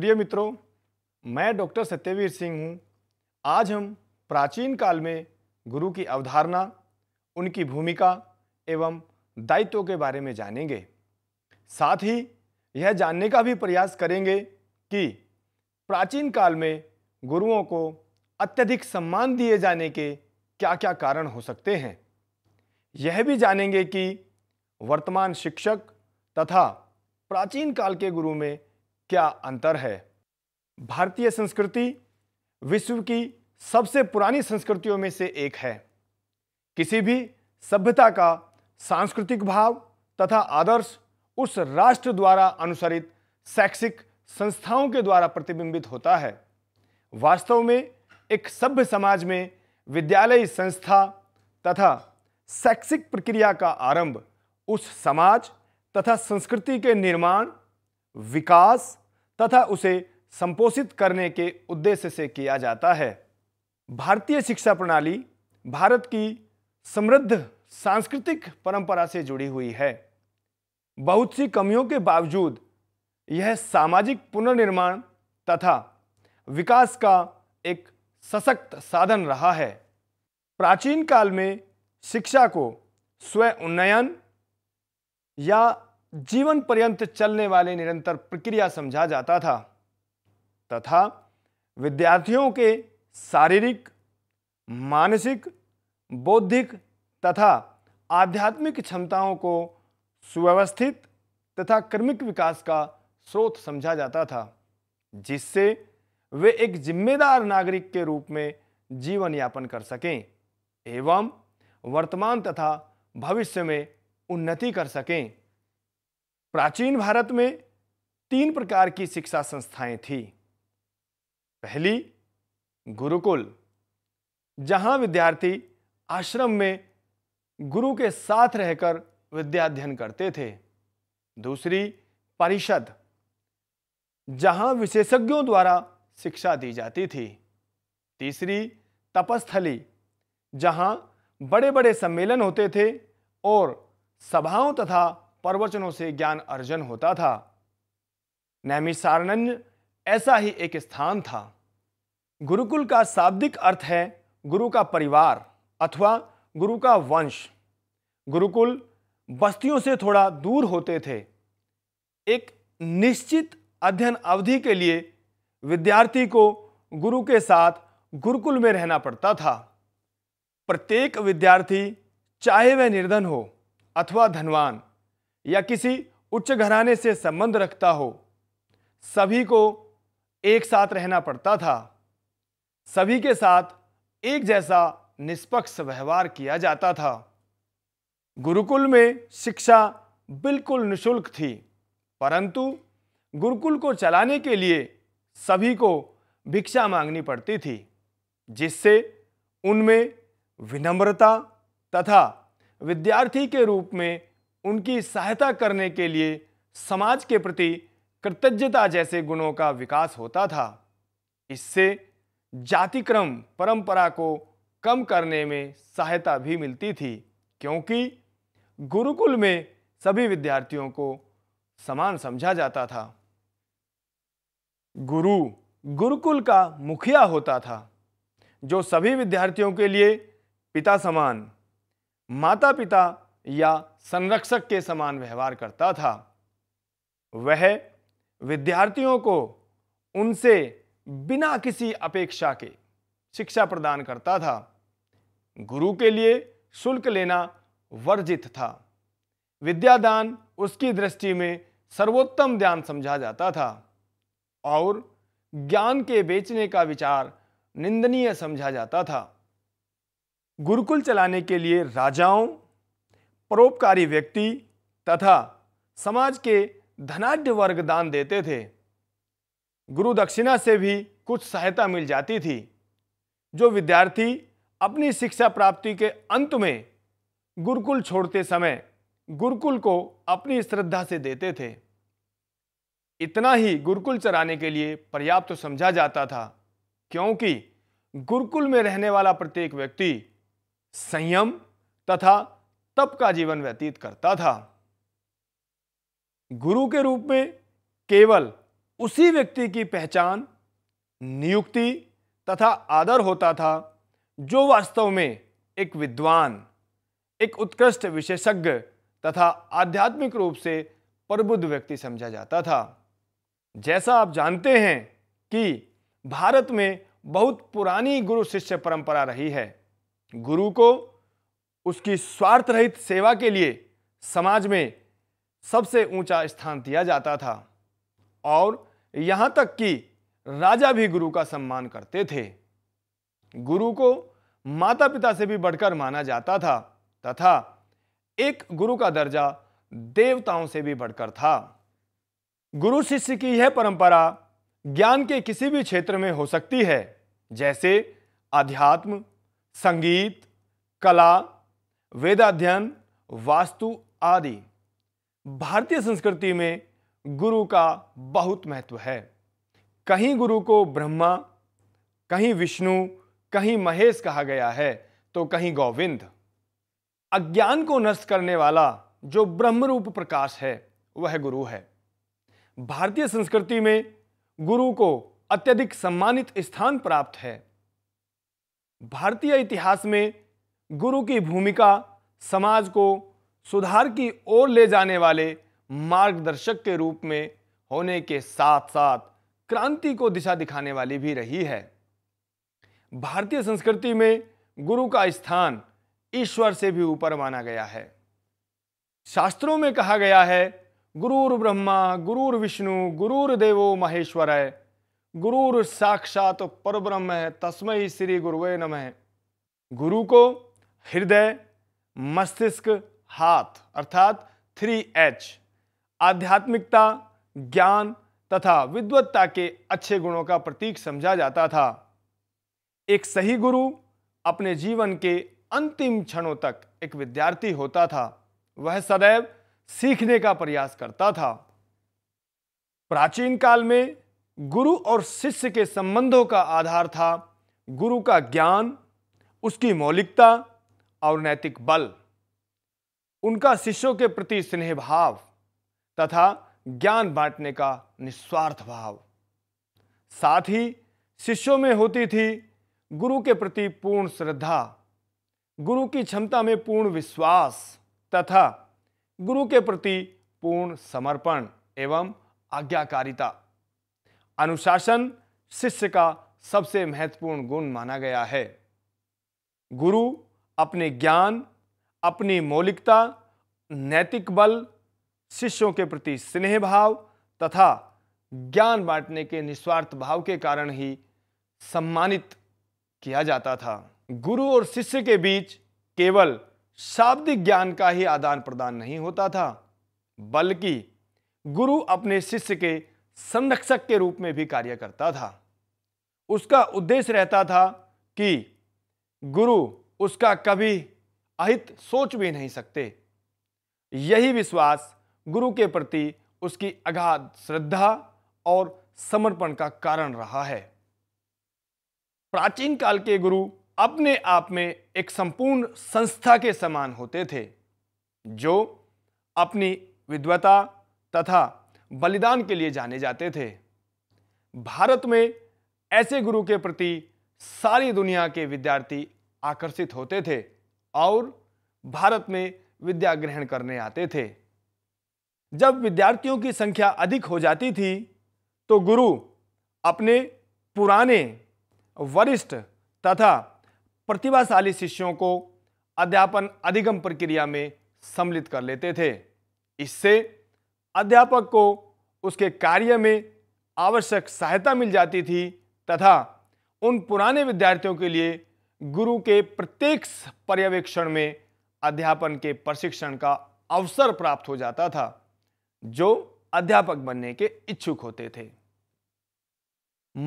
प्रिय मित्रों मैं डॉक्टर सत्यवीर सिंह हूँ आज हम प्राचीन काल में गुरु की अवधारणा उनकी भूमिका एवं दायित्व के बारे में जानेंगे साथ ही यह जानने का भी प्रयास करेंगे कि प्राचीन काल में गुरुओं को अत्यधिक सम्मान दिए जाने के क्या क्या कारण हो सकते हैं यह भी जानेंगे कि वर्तमान शिक्षक तथा प्राचीन काल के गुरु में क्या अंतर है भारतीय संस्कृति विश्व की सबसे पुरानी संस्कृतियों में से एक है किसी भी सभ्यता का सांस्कृतिक भाव तथा आदर्श उस राष्ट्र द्वारा अनुसरित शैक्षिक संस्थाओं के द्वारा प्रतिबिंबित होता है वास्तव में एक सभ्य समाज में विद्यालय संस्था तथा शैक्षिक प्रक्रिया का आरंभ उस समाज तथा संस्कृति के निर्माण विकास तथा उसे संपोषित करने के उद्देश्य से किया जाता है भारतीय शिक्षा प्रणाली भारत की समृद्ध सांस्कृतिक परंपरा से जुड़ी हुई है बहुत सी कमियों के बावजूद यह सामाजिक पुनर्निर्माण तथा विकास का एक सशक्त साधन रहा है प्राचीन काल में शिक्षा को स्व उन्नयन या जीवन पर्यंत चलने वाले निरंतर प्रक्रिया समझा जाता था तथा विद्यार्थियों के शारीरिक मानसिक बौद्धिक तथा आध्यात्मिक क्षमताओं को सुव्यवस्थित तथा क्रमिक विकास का स्रोत समझा जाता था जिससे वे एक जिम्मेदार नागरिक के रूप में जीवन यापन कर सकें एवं वर्तमान तथा भविष्य में उन्नति कर सकें प्राचीन भारत में तीन प्रकार की शिक्षा संस्थाएं थी पहली गुरुकुल जहां विद्यार्थी आश्रम में गुरु के साथ रहकर विद्याध्ययन करते थे दूसरी परिषद जहां विशेषज्ञों द्वारा शिक्षा दी जाती थी तीसरी तपस्थली जहां बड़े बड़े सम्मेलन होते थे और सभाओं तथा प्रवचनों से ज्ञान अर्जन होता था नैमिसारण्य ऐसा ही एक स्थान था गुरुकुल का शाब्दिक अर्थ है गुरु का परिवार अथवा गुरु का वंश गुरुकुल बस्तियों से थोड़ा दूर होते थे एक निश्चित अध्ययन अवधि के लिए विद्यार्थी को गुरु के साथ गुरुकुल में रहना पड़ता था प्रत्येक विद्यार्थी चाहे वह निर्धन हो अथवा धनवान या किसी उच्च घराने से संबंध रखता हो सभी को एक साथ रहना पड़ता था सभी के साथ एक जैसा निष्पक्ष व्यवहार किया जाता था गुरुकुल में शिक्षा बिल्कुल निशुल्क थी परंतु गुरुकुल को चलाने के लिए सभी को भिक्षा मांगनी पड़ती थी जिससे उनमें विनम्रता तथा विद्यार्थी के रूप में उनकी सहायता करने के लिए समाज के प्रति कृतज्ञता जैसे गुणों का विकास होता था इससे जातिक्रम परंपरा को कम करने में सहायता भी मिलती थी क्योंकि गुरुकुल में सभी विद्यार्थियों को समान समझा जाता था गुरु गुरुकुल का मुखिया होता था जो सभी विद्यार्थियों के लिए पिता समान माता पिता या संरक्षक के समान व्यवहार करता था वह विद्यार्थियों को उनसे बिना किसी अपेक्षा के शिक्षा प्रदान करता था गुरु के लिए शुल्क लेना वर्जित था विद्यादान उसकी दृष्टि में सर्वोत्तम ज्ञान समझा जाता था और ज्ञान के बेचने का विचार निंदनीय समझा जाता था गुरुकुल चलाने के लिए राजाओं परोपकारी व्यक्ति तथा समाज के धनाढ़ वर्ग दान देते थे गुरु दक्षिणा से भी कुछ सहायता मिल जाती थी जो विद्यार्थी अपनी शिक्षा प्राप्ति के अंत में गुरुकुल छोड़ते समय गुरुकुल को अपनी श्रद्धा से देते थे इतना ही गुरुकुल चलाने के लिए पर्याप्त तो समझा जाता था क्योंकि गुरुकुल में रहने वाला प्रत्येक व्यक्ति संयम तथा तप का जीवन व्यतीत करता था गुरु के रूप में केवल उसी व्यक्ति की पहचान नियुक्ति तथा आदर होता था जो वास्तव में एक विद्वान एक उत्कृष्ट विशेषज्ञ तथा आध्यात्मिक रूप से प्रबुद्ध व्यक्ति समझा जाता था जैसा आप जानते हैं कि भारत में बहुत पुरानी गुरु शिष्य परंपरा रही है गुरु को उसकी स्वार्थ रहित सेवा के लिए समाज में सबसे ऊंचा स्थान दिया जाता था और यहाँ तक कि राजा भी गुरु का सम्मान करते थे गुरु को माता पिता से भी बढ़कर माना जाता था तथा एक गुरु का दर्जा देवताओं से भी बढ़कर था गुरु शिष्य की यह परंपरा ज्ञान के किसी भी क्षेत्र में हो सकती है जैसे अध्यात्म संगीत कला वेदाध्ययन वास्तु आदि भारतीय संस्कृति में गुरु का बहुत महत्व है कहीं गुरु को ब्रह्मा कहीं विष्णु कहीं महेश कहा गया है तो कहीं गोविंद अज्ञान को नष्ट करने वाला जो ब्रह्म रूप प्रकाश है वह गुरु है भारतीय संस्कृति में गुरु को अत्यधिक सम्मानित स्थान प्राप्त है भारतीय इतिहास में गुरु की भूमिका समाज को सुधार की ओर ले जाने वाले मार्गदर्शक के रूप में होने के साथ साथ क्रांति को दिशा दिखाने वाली भी रही है भारतीय संस्कृति में गुरु का स्थान ईश्वर से भी ऊपर माना गया है शास्त्रों में कहा गया है गुरुर ब्रह्मा गुरुर विष्णु गुरुर देवो महेश्वर है गुरुर साक्षात ब्रह्म है तस्मय श्री गुरुवे नमः गुरु को हृदय मस्तिष्क हाथ अर्थात थ्री एच आध्यात्मिकता ज्ञान तथा विद्वत्ता के अच्छे गुणों का प्रतीक समझा जाता था एक सही गुरु अपने जीवन के अंतिम क्षणों तक एक विद्यार्थी होता था वह सदैव सीखने का प्रयास करता था प्राचीन काल में गुरु और शिष्य के संबंधों का आधार था गुरु का ज्ञान उसकी मौलिकता और नैतिक बल उनका शिष्यों के प्रति स्नेह भाव तथा ज्ञान बांटने का निस्वार्थ भाव साथ ही शिष्यों में होती थी गुरु के प्रति पूर्ण श्रद्धा गुरु की क्षमता में पूर्ण विश्वास तथा गुरु के प्रति पूर्ण समर्पण एवं आज्ञाकारिता अनुशासन शिष्य का सबसे महत्वपूर्ण गुण माना गया है गुरु अपने ज्ञान अपनी मौलिकता नैतिक बल शिष्यों के प्रति स्नेह भाव तथा ज्ञान बांटने के निस्वार्थ भाव के कारण ही सम्मानित किया जाता था गुरु और शिष्य के बीच केवल शाब्दिक ज्ञान का ही आदान प्रदान नहीं होता था बल्कि गुरु अपने शिष्य के संरक्षक के रूप में भी कार्य करता था उसका उद्देश्य रहता था कि गुरु उसका कभी अहित सोच भी नहीं सकते यही विश्वास गुरु के प्रति उसकी अगाध श्रद्धा और समर्पण का कारण रहा है प्राचीन काल के गुरु अपने आप में एक संपूर्ण संस्था के समान होते थे जो अपनी विद्वता तथा बलिदान के लिए जाने जाते थे भारत में ऐसे गुरु के प्रति सारी दुनिया के विद्यार्थी आकर्षित होते थे और भारत में विद्या ग्रहण करने आते थे जब विद्यार्थियों की संख्या अधिक हो जाती थी तो गुरु अपने पुराने वरिष्ठ तथा प्रतिभाशाली शिष्यों को अध्यापन अधिगम प्रक्रिया में सम्मिलित कर लेते थे इससे अध्यापक को उसके कार्य में आवश्यक सहायता मिल जाती थी तथा उन पुराने विद्यार्थियों के लिए गुरु के प्रत्येक पर्यवेक्षण में अध्यापन के प्रशिक्षण का अवसर प्राप्त हो जाता था जो अध्यापक बनने के इच्छुक होते थे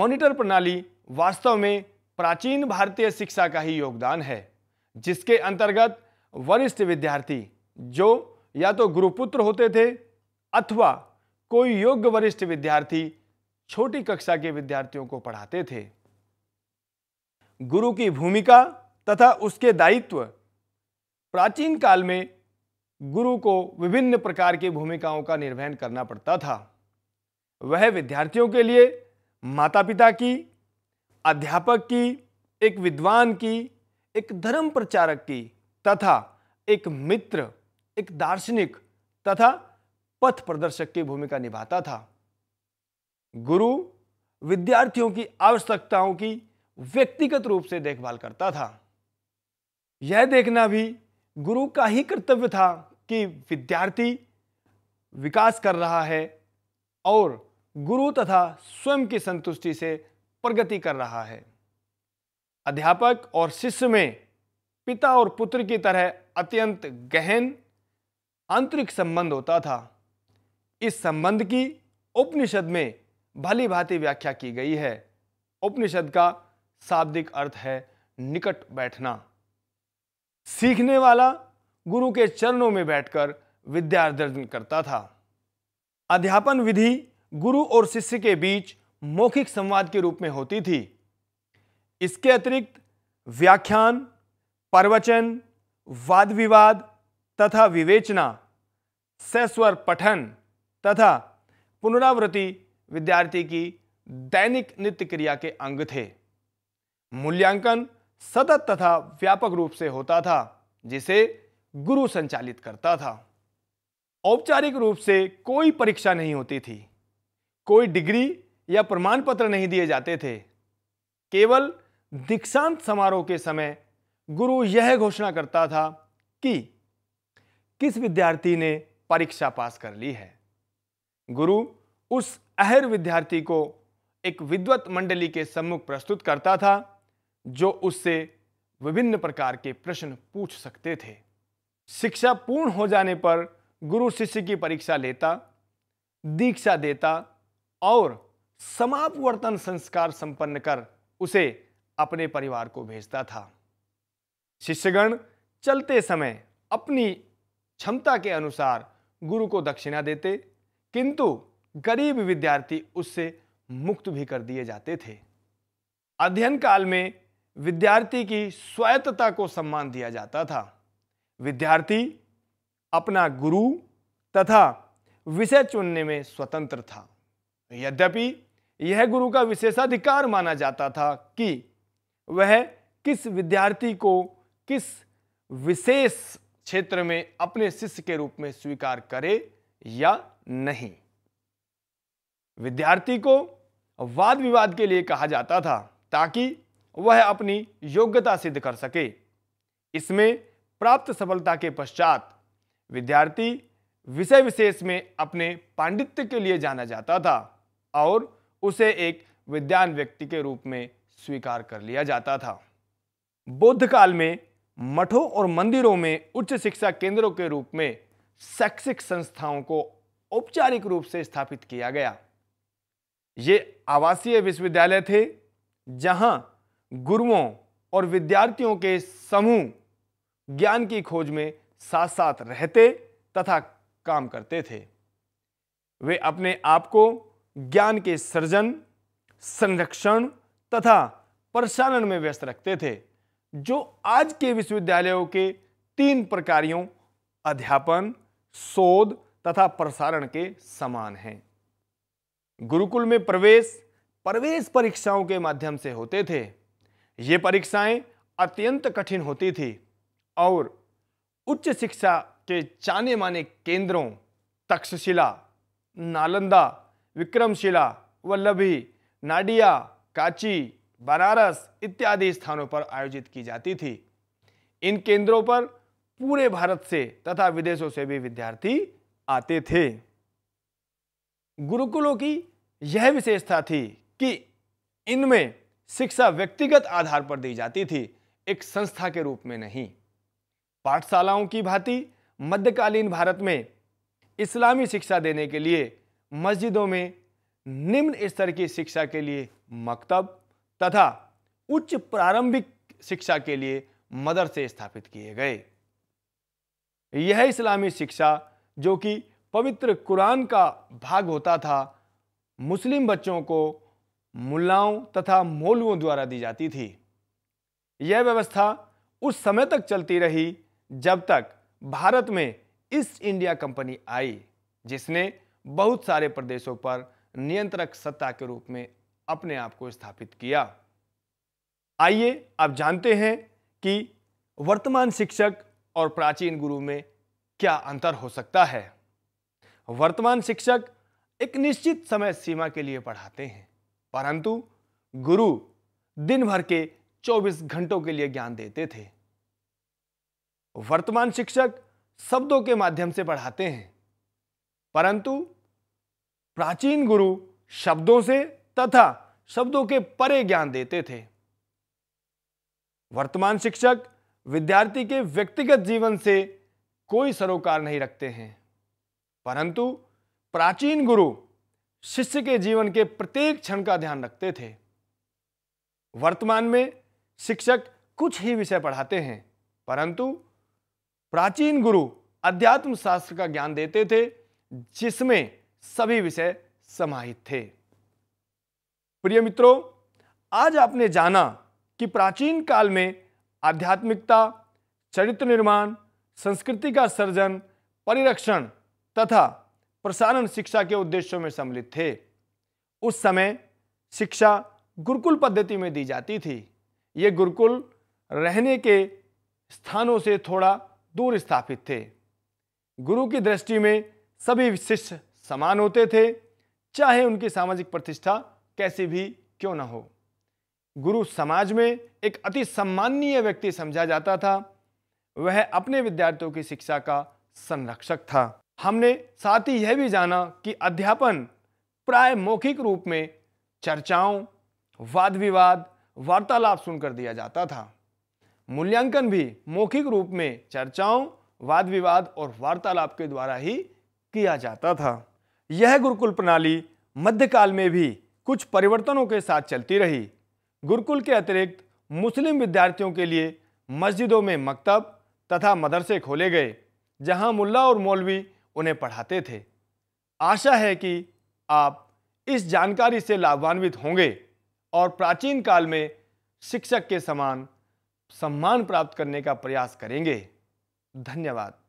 मॉनिटर प्रणाली वास्तव में प्राचीन भारतीय शिक्षा का ही योगदान है जिसके अंतर्गत वरिष्ठ विद्यार्थी जो या तो गुरुपुत्र होते थे अथवा कोई योग्य वरिष्ठ विद्यार्थी छोटी कक्षा के विद्यार्थियों को पढ़ाते थे गुरु की भूमिका तथा उसके दायित्व प्राचीन काल में गुरु को विभिन्न प्रकार की भूमिकाओं का निर्वहन करना पड़ता था वह विद्यार्थियों के लिए माता पिता की अध्यापक की एक विद्वान की एक धर्म प्रचारक की तथा एक मित्र एक दार्शनिक तथा पथ प्रदर्शक की भूमिका निभाता था गुरु विद्यार्थियों की आवश्यकताओं की व्यक्तिगत रूप से देखभाल करता था यह देखना भी गुरु का ही कर्तव्य था कि विद्यार्थी विकास कर रहा है और गुरु तथा स्वयं की संतुष्टि से प्रगति कर रहा है अध्यापक और शिष्य में पिता और पुत्र की तरह अत्यंत गहन आंतरिक संबंध होता था इस संबंध की उपनिषद में भली भांति व्याख्या की गई है उपनिषद का शाब्दिक अर्थ है निकट बैठना सीखने वाला गुरु के चरणों में बैठकर विद्यार्जन करता था अध्यापन विधि गुरु और शिष्य के बीच मौखिक संवाद के रूप में होती थी इसके अतिरिक्त व्याख्यान प्रवचन वाद विवाद तथा विवेचना सस्वर पठन तथा पुनरावृत्ति विद्यार्थी की दैनिक नित्य क्रिया के अंग थे मूल्यांकन सतत तथा व्यापक रूप से होता था जिसे गुरु संचालित करता था औपचारिक रूप से कोई परीक्षा नहीं होती थी कोई डिग्री या प्रमाण पत्र नहीं दिए जाते थे केवल दीक्षांत समारोह के समय गुरु यह घोषणा करता था कि किस विद्यार्थी ने परीक्षा पास कर ली है गुरु उस अहर विद्यार्थी को एक विद्वत मंडली के सम्मुख प्रस्तुत करता था जो उससे विभिन्न प्रकार के प्रश्न पूछ सकते थे शिक्षा पूर्ण हो जाने पर गुरु शिष्य की परीक्षा लेता दीक्षा देता और समापवर्तन संस्कार संपन्न कर उसे अपने परिवार को भेजता था शिष्यगण चलते समय अपनी क्षमता के अनुसार गुरु को दक्षिणा देते किंतु गरीब विद्यार्थी उससे मुक्त भी कर दिए जाते थे अध्ययन काल में विद्यार्थी की स्वायत्तता को सम्मान दिया जाता था विद्यार्थी अपना गुरु तथा विषय चुनने में स्वतंत्र था यद्यपि यह गुरु का विशेषाधिकार माना जाता था कि वह किस विद्यार्थी को किस विशेष क्षेत्र में अपने शिष्य के रूप में स्वीकार करे या नहीं विद्यार्थी को वाद विवाद के लिए कहा जाता था ताकि वह अपनी योग्यता सिद्ध कर सके इसमें प्राप्त सफलता के पश्चात विद्यार्थी विषय विशेष में अपने पांडित्य के लिए जाना जाता था और उसे एक विद्वान व्यक्ति के रूप में स्वीकार कर लिया जाता था बौद्ध काल में मठों और मंदिरों में उच्च शिक्षा केंद्रों के रूप में शैक्षिक संस्थाओं को औपचारिक रूप से स्थापित किया गया ये आवासीय विश्वविद्यालय थे जहां गुरुओं और विद्यार्थियों के समूह ज्ञान की खोज में साथ साथ रहते तथा काम करते थे वे अपने आप को ज्ञान के सृजन संरक्षण तथा प्रसारण में व्यस्त रखते थे जो आज के विश्वविद्यालयों के तीन प्रकारियों अध्यापन शोध तथा प्रसारण के समान हैं गुरुकुल में प्रवेश प्रवेश परीक्षाओं के माध्यम से होते थे ये परीक्षाएं अत्यंत कठिन होती थी और उच्च शिक्षा के जाने माने केंद्रों तक्षशिला नालंदा विक्रमशिला वल्लभी नाडिया काची बनारस इत्यादि स्थानों पर आयोजित की जाती थी इन केंद्रों पर पूरे भारत से तथा विदेशों से भी विद्यार्थी आते थे गुरुकुलों की यह विशेषता थी कि इनमें शिक्षा व्यक्तिगत आधार पर दी जाती थी एक संस्था के रूप में नहीं पाठशालाओं की भांति मध्यकालीन भारत में इस्लामी शिक्षा देने के लिए मस्जिदों में निम्न स्तर की शिक्षा के लिए मकतब तथा उच्च प्रारंभिक शिक्षा के लिए मदरसे स्थापित किए गए यह इस्लामी शिक्षा जो कि पवित्र कुरान का भाग होता था मुस्लिम बच्चों को मुल्लाओं तथा मोलुओं द्वारा दी जाती थी यह व्यवस्था उस समय तक चलती रही जब तक भारत में ईस्ट इंडिया कंपनी आई जिसने बहुत सारे प्रदेशों पर नियंत्रक सत्ता के रूप में अपने आप को स्थापित किया आइए आप जानते हैं कि वर्तमान शिक्षक और प्राचीन गुरु में क्या अंतर हो सकता है वर्तमान शिक्षक एक निश्चित समय सीमा के लिए पढ़ाते हैं परंतु गुरु दिन भर के 24 घंटों के लिए ज्ञान देते थे वर्तमान शिक्षक शब्दों के माध्यम से पढ़ाते हैं परंतु प्राचीन गुरु शब्दों से तथा शब्दों के परे ज्ञान देते थे वर्तमान शिक्षक विद्यार्थी के व्यक्तिगत जीवन से कोई सरोकार नहीं रखते हैं परंतु प्राचीन गुरु शिष्य के जीवन के प्रत्येक क्षण का ध्यान रखते थे वर्तमान में शिक्षक कुछ ही विषय पढ़ाते हैं परंतु प्राचीन गुरु अध्यात्म शास्त्र का ज्ञान देते थे जिसमें सभी विषय समाहित थे प्रिय मित्रों आज आपने जाना कि प्राचीन काल में आध्यात्मिकता चरित्र निर्माण संस्कृति का सर्जन परिरक्षण तथा प्रसारण शिक्षा के उद्देश्यों में सम्मिलित थे उस समय शिक्षा गुरुकुल पद्धति में दी जाती थी ये गुरुकुल रहने के स्थानों से थोड़ा दूर स्थापित थे गुरु की दृष्टि में सभी शिष्य समान होते थे चाहे उनकी सामाजिक प्रतिष्ठा कैसी भी क्यों न हो गुरु समाज में एक अति सम्माननीय व्यक्ति समझा जाता था वह अपने विद्यार्थियों की शिक्षा का संरक्षक था हमने साथ ही यह भी जाना कि अध्यापन प्राय मौखिक रूप में चर्चाओं वाद विवाद वार्तालाप सुनकर दिया जाता था मूल्यांकन भी मौखिक रूप में चर्चाओं वाद विवाद और वार्तालाप के द्वारा ही किया जाता था यह गुरुकुल प्रणाली मध्यकाल में भी कुछ परिवर्तनों के साथ चलती रही गुरुकुल के अतिरिक्त मुस्लिम विद्यार्थियों के लिए मस्जिदों में मकतब तथा मदरसे खोले गए जहां मुल्ला और मौलवी उन्हें पढ़ाते थे आशा है कि आप इस जानकारी से लाभान्वित होंगे और प्राचीन काल में शिक्षक के समान सम्मान प्राप्त करने का प्रयास करेंगे धन्यवाद